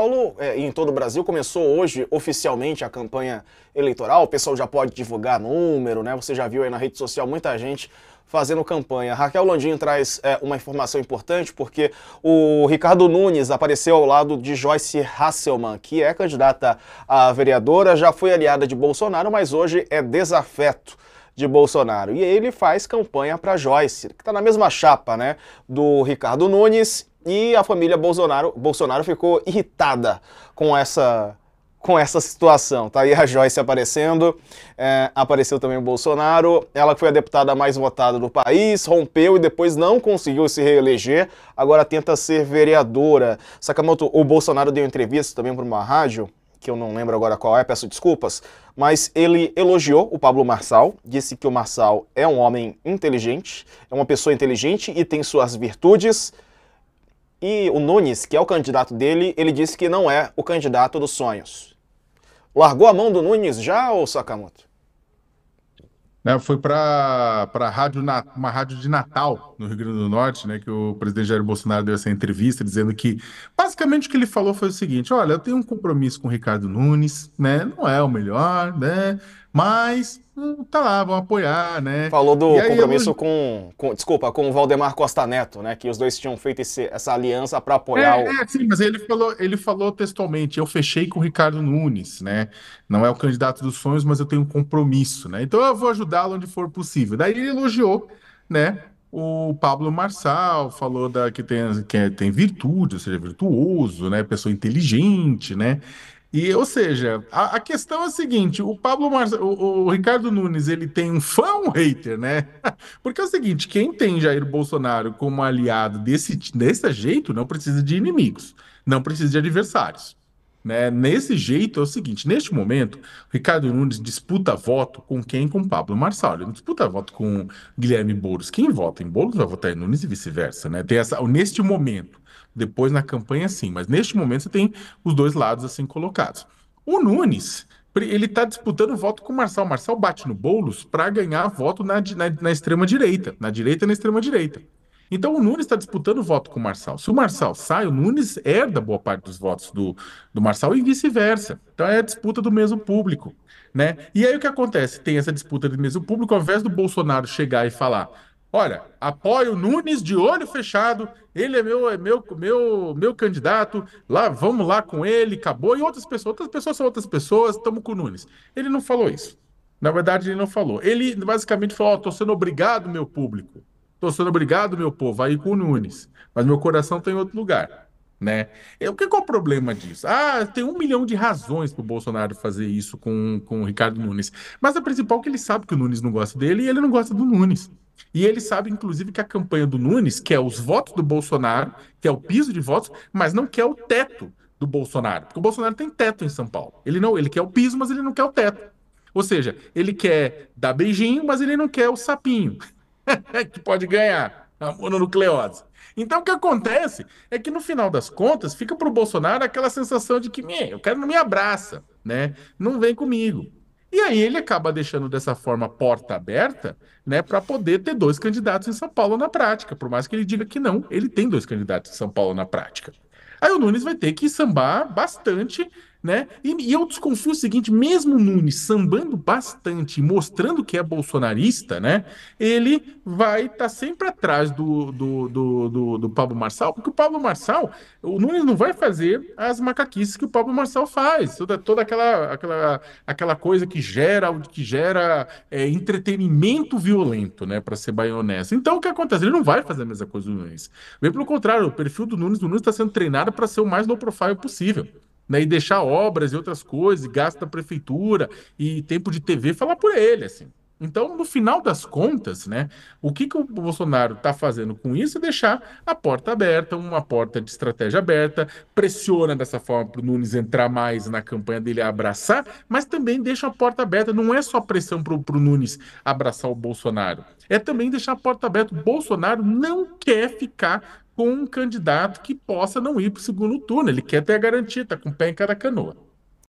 Paulo é, e em todo o Brasil começou hoje oficialmente a campanha eleitoral. O pessoal já pode divulgar número, né? Você já viu aí na rede social muita gente fazendo campanha. Raquel Landim traz é, uma informação importante porque o Ricardo Nunes apareceu ao lado de Joyce Hasselman, que é candidata a vereadora, já foi aliada de Bolsonaro, mas hoje é desafeto de Bolsonaro. E ele faz campanha para Joyce, que está na mesma chapa, né, do Ricardo Nunes e a família Bolsonaro, Bolsonaro ficou irritada com essa com essa situação. Tá aí a Joyce aparecendo, é, apareceu também o Bolsonaro, ela foi a deputada mais votada do país, rompeu e depois não conseguiu se reeleger, agora tenta ser vereadora. Sakamoto, o Bolsonaro deu entrevista também para uma rádio, que eu não lembro agora qual é, peço desculpas, mas ele elogiou o Pablo Marçal, disse que o Marçal é um homem inteligente, é uma pessoa inteligente e tem suas virtudes, e o Nunes, que é o candidato dele, ele disse que não é o candidato dos sonhos. Largou a mão do Nunes já, ou Sakamoto? Né, foi para uma rádio de Natal, no Rio Grande do Norte, né, que o presidente Jair Bolsonaro deu essa entrevista, dizendo que basicamente o que ele falou foi o seguinte: olha, eu tenho um compromisso com o Ricardo Nunes, né, não é o melhor, né, mas, hum, tá lá, vão apoiar, né? Falou do aí, compromisso eu... com, com, desculpa, com o Valdemar Costa Neto, né? Que os dois tinham feito esse, essa aliança para apoiar é, o... É, sim, mas ele falou, ele falou textualmente, eu fechei com o Ricardo Nunes, né? Não é o candidato dos sonhos, mas eu tenho um compromisso, né? Então eu vou ajudá-lo onde for possível. Daí ele elogiou, né? O Pablo Marçal falou da, que, tem, que é, tem virtude, ou seja, virtuoso, né? Pessoa inteligente, né? E, ou seja, a, a questão é a seguinte: o Pablo Mar... o, o, Ricardo Nunes ele tem um fã um hater, né? Porque é o seguinte: quem tem Jair Bolsonaro como aliado desse, desse jeito não precisa de inimigos, não precisa de adversários. Né? Nesse jeito é o seguinte: neste momento, Ricardo Nunes disputa voto com quem? Com Pablo Marçal. Ele não disputa voto com Guilherme Boulos. Quem vota em Boulos vai votar em Nunes e vice-versa. Né? Tem essa, neste momento, depois na campanha, sim, mas neste momento você tem os dois lados assim colocados. O Nunes. Ele está disputando voto com o Marçal. Marçal bate no Boulos para ganhar voto na, na, na extrema-direita, na direita e na extrema-direita. Então o Nunes está disputando voto com o Marçal. Se o Marçal sai, o Nunes herda boa parte dos votos do, do Marçal e vice-versa. Então é a disputa do mesmo público. Né? E aí o que acontece? Tem essa disputa do mesmo público, ao invés do Bolsonaro chegar e falar: Olha, apoio o Nunes de olho fechado. Ele é meu, é meu, meu, meu candidato. Lá, vamos lá com ele. Acabou. E outras pessoas, outras pessoas são outras pessoas. Estamos com o Nunes. Ele não falou isso. Na verdade, ele não falou. Ele basicamente falou: "Estou oh, sendo obrigado, meu público. Estou sendo obrigado, meu povo, a ir com o Nunes. Mas meu coração está em outro lugar. Né? E, é, o que, qual é o problema disso? Ah, tem um milhão de razões para o Bolsonaro fazer isso com, com o Ricardo Nunes. Mas a principal é que ele sabe que o Nunes não gosta dele e ele não gosta do Nunes. E ele sabe, inclusive, que a campanha do Nunes quer os votos do Bolsonaro, quer o piso de votos, mas não quer o teto do Bolsonaro. Porque o Bolsonaro tem teto em São Paulo. Ele não, ele quer o piso, mas ele não quer o teto. Ou seja, ele quer dar beijinho, mas ele não quer o sapinho. que pode ganhar a mononucleose. Então, o que acontece é que, no final das contas, fica para o Bolsonaro aquela sensação de que o cara não me abraça, né? não vem comigo. E aí ele acaba deixando dessa forma porta aberta né, para poder ter dois candidatos em São Paulo na prática. Por mais que ele diga que não, ele tem dois candidatos em São Paulo na prática. Aí o Nunes vai ter que sambar bastante né? E, e, eu desconfio o seguinte: mesmo Nunes sambando bastante, mostrando que é bolsonarista, né? Ele vai estar tá sempre atrás do, do, do, do, do Pablo Marçal, porque o Pablo Marçal, o Nunes não vai fazer as macaquices que o Pablo Marçal faz, toda, toda aquela, aquela, aquela coisa que gera, que gera é, entretenimento violento, né? Para ser bem Então, o que acontece? Ele não vai fazer a mesma coisa do Nunes. Bem pelo contrário, o perfil do Nunes, do Nunes está sendo treinado para ser o mais low profile possível né? E deixar obras e outras coisas, e gasto prefeitura e tempo de TV falar por ele, assim. Então, no final das contas, né, o que, que o Bolsonaro está fazendo com isso é deixar a porta aberta, uma porta de estratégia aberta, pressiona dessa forma para o Nunes entrar mais na campanha dele abraçar, mas também deixa a porta aberta. Não é só pressão para o Nunes abraçar o Bolsonaro, é também deixar a porta aberta. O Bolsonaro não quer ficar com um candidato que possa não ir para o segundo turno, ele quer ter a garantia, está com o pé em cada canoa.